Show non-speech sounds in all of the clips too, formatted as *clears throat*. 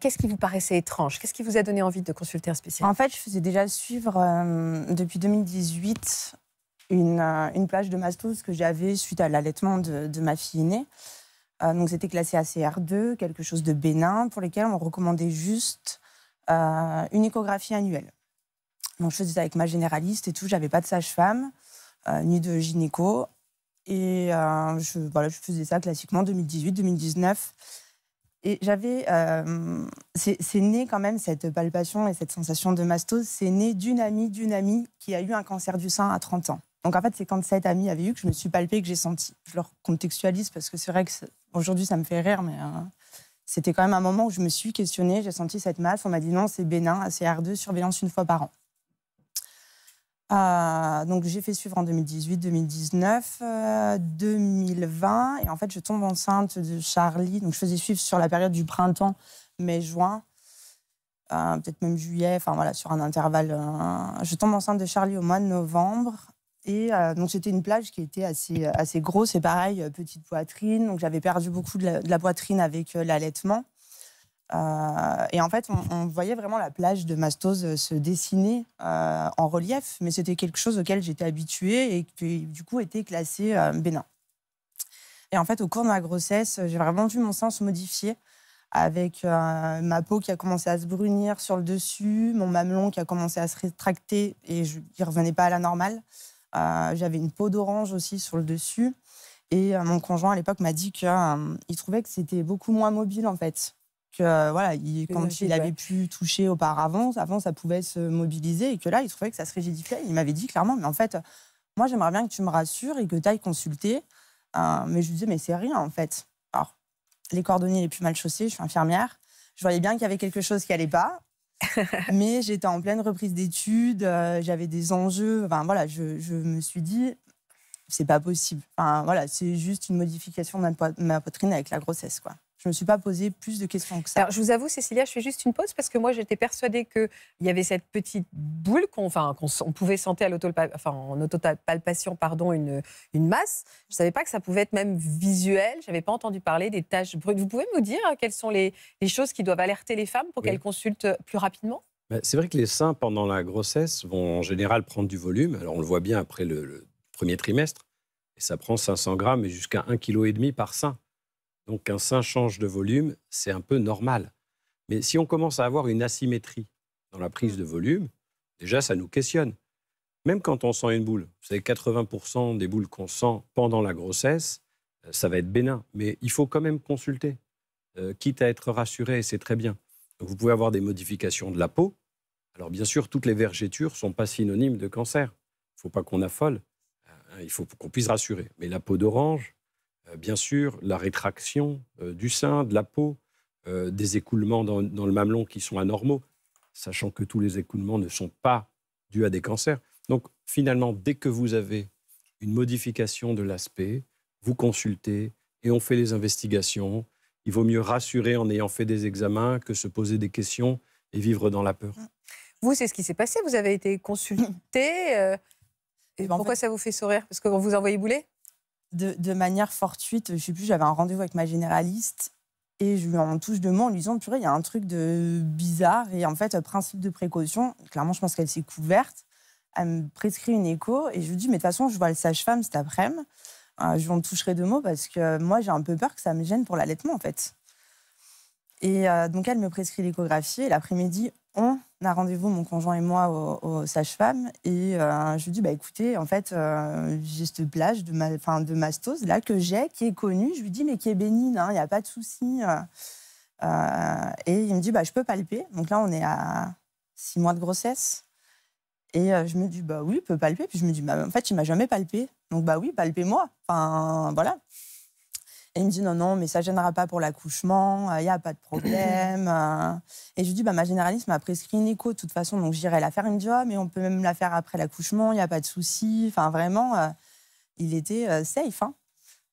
Qu'est-ce qui vous paraissait étrange Qu'est-ce qui vous a donné envie de consulter un spécialiste En fait, je faisais déjà suivre euh, depuis 2018 une, euh, une, plage de mastose que j'avais suite à l'allaitement de, ma fille aînée. Euh, donc c'était classé ACR2, quelque chose de bénin, pour lesquels on recommandait juste une échographie annuelle. Donc je faisais ça avec ma généraliste et tout, j'avais pas de sage-femme, ni de gynéco. Et je, voilà, je faisais ça classiquement 2018-2019. Et j'avais. Euh, c'est né quand même cette palpation et cette sensation de mastose. C'est né d'une amie, d'une amie qui a eu un cancer du sein à 30 ans. Donc en fait, c'est quand cette amie avait eu que je me suis palpée que j'ai senti. Je leur contextualise parce que c'est vrai que aujourd'hui ça me fait rire, mais euh, c'était quand même un moment où je me suis questionnée. J'ai senti cette masse. On m'a dit non, c'est bénin, c'est R2, surveillance une fois par an. Euh, donc j'ai fait suivre en 2018, 2019, 2020. Et en fait, je tombe enceinte de Charlie. Donc je faisais suivre sur la période du printemps, mai, juin, euh, peut-être même juillet, enfin voilà, sur un intervalle. Euh, je tombe enceinte de Charlie au mois de novembre. Et donc c'était une plage qui était assez, assez grosse et pareil, petite poitrine. Donc j'avais perdu beaucoup de la poitrine avec l'allaitement. Euh, et en fait, on, voyait vraiment la plage de mastose euh, se dessiner euh, en relief, mais c'était quelque chose auquel j'étais habituée et qui, du coup, était classé bénin. Et en fait, au cours de ma grossesse, j'ai vraiment vu mon sein se modifier avec ma peau qui a commencé à se brunir sur le dessus, mon mamelon qui a commencé à se rétracter et je, ne revenait pas à la normale. J'avais une peau d'orange aussi sur le dessus. Et mon conjoint à l'époque m'a dit qu'il trouvait que c'était beaucoup moins mobile en fait euh, voilà, quand il avait pu toucher auparavant, avant ça pouvait se mobiliser et que là, il trouvait que ça se rigidifiait. Il m'avait dit clairement, mais en fait, moi j'aimerais bien que tu me rassures et que tu ailles consulter. Euh, mais je lui disais, mais c'est rien en fait. Alors, les cordonniers les plus mal chaussés, je suis infirmière. Je voyais bien qu'il y avait quelque chose qui allait pas. *laughs* mais j'étais en pleine reprise d'études, euh, j'avais des enjeux. Enfin voilà, je, me suis dit, c'est pas possible. voilà, c'est juste une modification de ma, ma poitrine avec la grossesse quoi je ne me suis pas posé plus de questions que ça. je vous avoue, Cécilia, je fais juste une pause parce que moi, j'étais persuadée qu'il y avait cette petite boule qu'on enfin, pouvait sentir à enfin, en autopalpation pardon, une, une masse. Je ne savais pas que ça pouvait être même visuel. Je n'avais pas entendu parler des taches brunes. Vous pouvez me dire hein, quelles sont les, choses qui doivent alerter les femmes pour qu'elles consultent euh, plus rapidement bah, C'est vrai que les seins, pendant la grossesse, vont en général prendre du volume. Alors, on le voit bien après le, premier trimestre. Et ça prend 500 grammes et jusqu'à 1,5 kg par sein. Donc un sein change de volume, c'est un peu normal. Mais si on commence à avoir une asymétrie dans la prise de mm. volume, déjà ça nous questionne. Même quand on sent une boule, vous savez, 80% des boules qu'on sent pendant la grossesse, euh, ça va être bénin. Mais il faut quand même consulter, euh, quitte à être rassuré, c'est très bien. vous pouvez avoir des modifications de la peau. Alors bien sûr, toutes les vergetures ne sont pas synonymes de cancer. Il ne faut pas qu'on affole. Euh, il faut qu'on puisse rassurer. Mais la peau d'orange, euh, bien sûr, la rétraction euh, du sein, de la peau, euh, des écoulements dans, le mamelon qui sont anormaux, sachant que tous les écoulements ne sont pas dus à des cancers. Donc finalement, dès que vous avez une modification de l'aspect, vous consultez et on fait les investigations. Il vaut mieux rassurer en ayant fait des examens que se poser des questions et vivre dans la peur. Mm. Vous, c'est ce qui s'est passé. Vous avez été consulté. et eh ben, pourquoi ça vous fait sourire Parce que vous envoyez bouler de, manière fortuite, je sais plus, j'avais un rendez-vous avec ma généraliste et je lui en touche deux mots en lui disant purée, il y a un truc de bizarre et en fait, euh, principe de précaution, clairement, je pense qu'elle s'est couverte. Elle me prescrit une écho et je lui dis mais de toute façon, je vois le sage-femme cet après-midi. Euh, je lui en toucherai deux mots parce que moi, j'ai un peu peur que ça me gêne pour l'allaitement en fait. Et euh, donc, elle me prescrit l'échographie et l'après-midi, on a rendez-vous, mon conjoint et moi, au, sage-femme. Et euh, je lui dis, bah, écoutez, en fait, euh, j'ai cette plage de, ma, de mastose là que j'ai, qui est connue. Je lui dis, mais qui est bénigne, hein, il n'y a pas de souci. Euh, et il me dit, bah, je peux palper. Donc là, on est à six mois de grossesse. Et je me dis, bah oui, peut palper. Puis je me dis, bah, en fait, il m'a jamais palpé. Donc, bah oui, palpez-moi. Enfin, voilà il me dit non, non, mais ça gênera pas pour l'accouchement, il euh, n'y a pas de problème. *clears throat* Euh. Et je lui dis, bah, ma généraliste m'a prescrit une écho de toute façon, donc j'irai la faire. Il me dit, oh, mais on peut même la faire après l'accouchement, il n'y a pas de souci. Enfin, vraiment, euh, il était safe. Hein.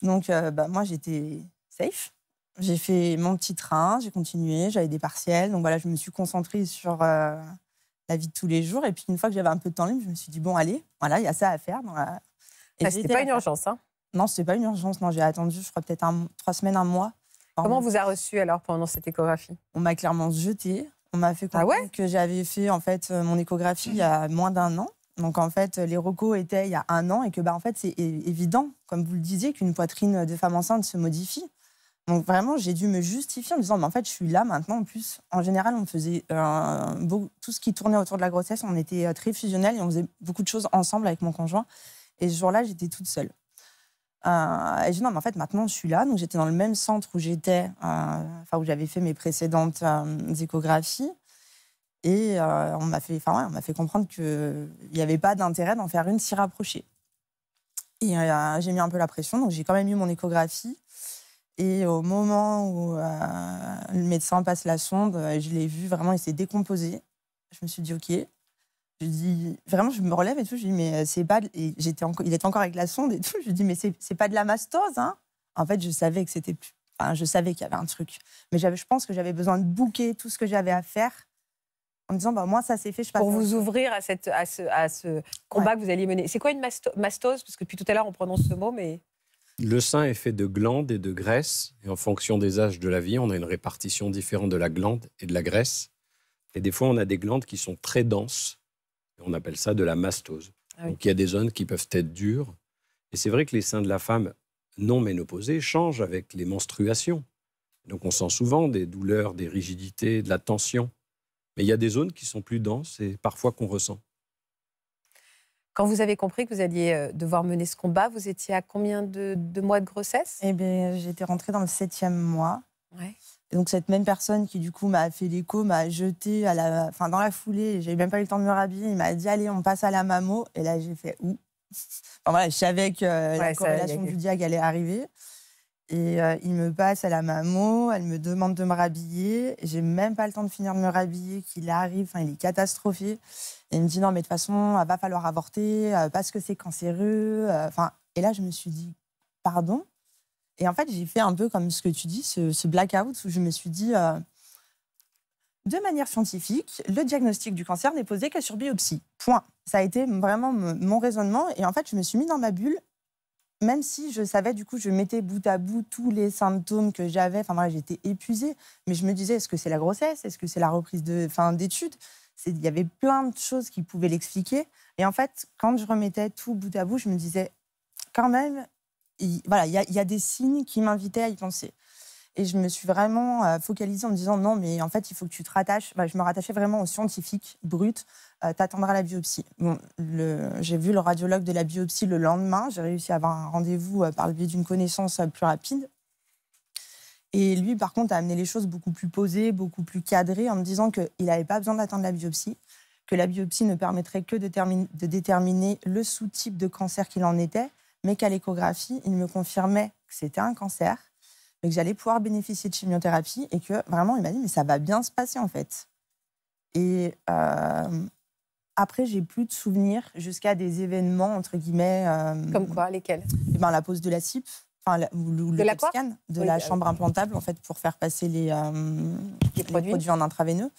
Donc, bah, moi, j'étais safe. J'ai fait mon petit train, j'ai continué, j'avais des partiels. Donc voilà, je me suis concentrée sur la vie de tous les jours. Et puis, une fois que j'avais un peu de temps libre, je me suis dit, bon, allez, voilà, il y a ça à faire. Bah, c'était pas une urgence, hein non, c'est pas une urgence. Non, j'ai attendu, je crois, peut-être trois semaines, un mois. Comment vous a reçu alors pendant cette échographie On m'a clairement jeté On m'a fait ah comprendre que j'avais fait en fait euh, mon échographie il y a moins d'un an. Donc en fait, les recos étaient il y a un an et que bah en fait c'est évident, comme vous le disiez, qu'une poitrine de femme enceinte se modifie. Donc vraiment, j'ai dû me justifier en disant, mais en fait, je suis là maintenant. En plus, en général, on faisait euh, tout ce qui tournait autour de la grossesse. On était euh, très fusionnels et on faisait beaucoup de choses ensemble avec mon conjoint. Et ce jour-là, j'étais toute seule. Euh, et je dis non, mais en fait, maintenant, je suis là. Donc, j'étais dans le même centre où j'étais, euh, enfin, où j'avais fait mes précédentes euh, échographies. Et on m'a fait, on m'a fait comprendre qu'il n'y avait pas d'intérêt d'en faire une si rapprochée. Et j'ai mis un peu la pression, donc j'ai quand même eu mon échographie. Et au moment où le médecin passe la sonde, je l'ai vu vraiment, il s'est décomposé. Je me suis dit, OK, je dis, vraiment, je me relève et tout. Je dis, mais euh, c'est pas. Et j'étais il était encore avec la sonde et tout. Je dis, mais c'est pas de la mastose, hein. En fait, je savais que c'était Enfin, je savais qu'il y avait un truc. Mais je pense que j'avais besoin de bouquer tout ce que j'avais à faire en me disant, bah, moi, ça s'est fait, je Pour vous ouvrir à, cette, à, ce, combat que vous alliez mener. C'est quoi une mastose Parce que depuis tout à l'heure, on prononce ce mot, mais. Le sein est fait de glandes et de graisse. Et en fonction des âges de la vie, on a une répartition différente de la glande et de la graisse. Et des fois, on a des glandes qui sont très denses on appelle ça de la mastose. Ah Donc il y a des zones qui peuvent être dures. Et c'est vrai que les seins de la femme non ménopausée changent avec les menstruations. Donc on sent souvent des douleurs, des rigidités, de la tension. Mais il y a des zones qui sont plus denses et parfois qu'on ressent. Quand vous avez compris que vous alliez euh, devoir mener ce combat, vous étiez à combien de, mois de grossesse Eh bien, j'étais rentrée dans le septième mois. Et donc cette même personne qui du coup m'a fait l'écho, m'a jeté à la, enfin dans la foulée, j'ai même pas eu le temps de me rhabiller, il m'a dit allez on passe à la mamo et là j'ai fait où enfin, voilà, je savais que euh, la corrélation du diag allait arriver et euh, il me passe à la mamo, elle me demande de me rhabiller, j'ai même pas le temps de finir de me rhabiller qu'il arrive, enfin il est catastrophé et il me dit non mais de toute façon va falloir avorter euh, parce que c'est cancéreux, enfin et là je me suis dit pardon et en fait, j'ai fait un peu comme ce que tu dis, ce, blackout où je me suis dit, euh, de manière scientifique, le diagnostic du cancer n'est posé que sur biopsie. Point. Ça a été vraiment mon raisonnement. Et en fait, je me suis mis dans ma bulle, même si je savais, du coup, je mettais bout à bout tous les symptômes que j'avais. Enfin, j'étais épuisée. Mais je me disais, est-ce que c'est la grossesse Est-ce que c'est la reprise de, fin, d'études Il y avait plein de choses qui pouvaient l'expliquer. Et en fait, quand je remettais tout bout à bout, je me disais, quand même, il, voilà, il y a, des signes qui m'invitaient à y penser. Et je me suis vraiment euh, focalisée en me disant non, mais en fait, il faut que tu te rattaches. je me rattachais vraiment aux scientifiques bruts. Euh, T'attendras la biopsie. Bon, j'ai vu le radiologue de la biopsie le lendemain. J'ai réussi à avoir un rendez-vous euh, par le biais d'une connaissance euh, plus rapide. Et lui, par contre, a amené les choses beaucoup plus posées, beaucoup plus cadrées, en me disant qu'il n'avait pas besoin d'attendre la biopsie, que la biopsie ne permettrait que de déterminer le sous-type de cancer qu'il en était, mais qu'à l'échographie, il me confirmait que c'était un cancer, mais que j'allais pouvoir bénéficier de chimiothérapie et que vraiment, il m'a dit, mais ça va bien se passer en fait. Et euh, après, j'ai plus de souvenirs jusqu'à des événements, entre guillemets. Euh, Comme quoi, lesquels eh ben, La pose de la CIP, enfin, ou, de le la scan, de la euh, chambre implantable, en fait, pour faire passer les, euh, produits. en intraveineux.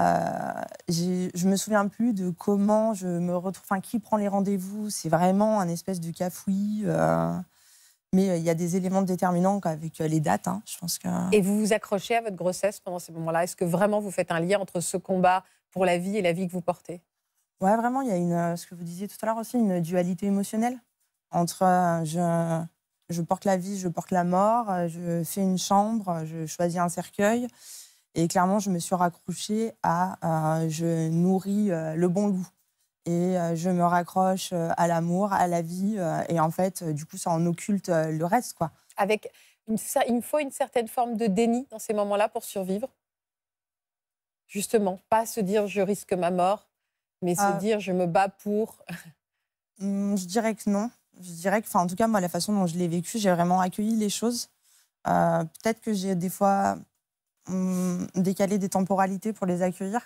Euh, je me souviens plus de comment je me retrouve, enfin qui prend les rendez-vous. C'est vraiment un espèce de cafouille euh. mais euh, il y a des éléments déterminants avec euh, les dates. Hein. je pense que. Et vous vous accrochez à votre grossesse pendant ces moments-là. Est-ce que vraiment vous faites un lien entre ce combat pour la vie et la vie que vous portez Ouais, vraiment, il y a une, ce que vous disiez tout à l'heure aussi, une dualité émotionnelle entre je, je porte la vie, je porte la mort, je fais une chambre, je choisis un cercueil. Et clairement, je me suis raccrochée à euh, je nourris euh, le bon loup. Et euh, je me raccroche à l'amour, à la vie. et en fait, du coup, ça en occulte le reste. quoi. Avec une, il me faut une certaine forme de déni dans ces moments-là pour survivre. Justement, pas se dire je risque ma mort, mais se dire je me bats pour. Mm, je dirais que non. Je dirais que, enfin, en tout cas, moi, la façon dont je l'ai vécu, j'ai vraiment accueilli les choses. Peut-être que j'ai des fois décaler des temporalités pour les accueillir.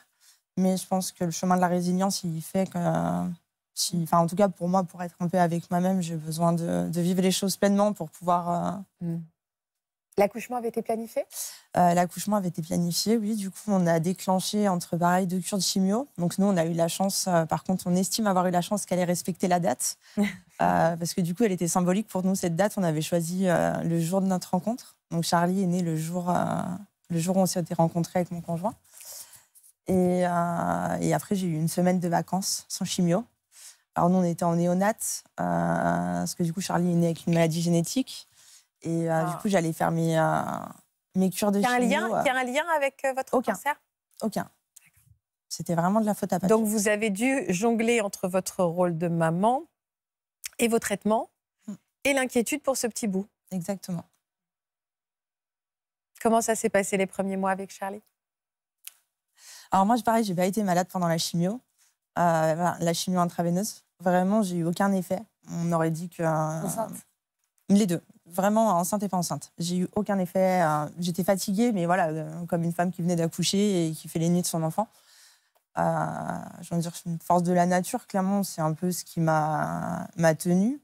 Mais je pense que le chemin de la résilience, il fait que. en tout cas, pour moi, pour être en paix avec moi-même, j'ai besoin de, vivre les choses pleinement pour pouvoir. Euh, hmm. L'accouchement avait été planifié euh, L'accouchement avait été planifié, oui. Du coup, on a déclenché entre pareil deux cures de chimio. Donc, nous, on a eu la chance, euh, par contre, on estime avoir eu la chance qu'elle ait respecté la date. *laughs* parce que du coup, elle était symbolique pour nous, cette date. On avait choisi le jour de notre rencontre. Donc, Charlie est né le jour le jour où on s'était rencontré avec mon conjoint. Euh, et, après, j'ai eu une semaine de vacances sans chimio. Alors, nous, on était en néonate. Euh, parce que du coup, Charlie est né avec une maladie génétique. Et euh, ah. du coup, j'allais faire mes, mes cures de chimio. il y a un lien avec votre cancer Aucun. C'était vraiment de la faute à Patrick. Donc, vous avez dû jongler entre votre rôle de maman et vos traitements hmm. et l'inquiétude pour ce petit bout. Exactement. Comment ça s'est passé les premiers mois avec Charlie Alors moi, pareil, j'ai pas été malade pendant la chimio, euh, la chimio intraveineuse. Vraiment, j'ai eu aucun effet. On aurait dit que... Euh, enceinte Les deux. Vraiment, enceinte et pas enceinte. J'ai eu aucun effet. Euh, j'étais fatiguée, mais voilà, comme une femme qui venait d'accoucher et qui fait les nuits de son enfant. je veux dire, une force de la nature, clairement, c'est un peu ce qui m'a tenue.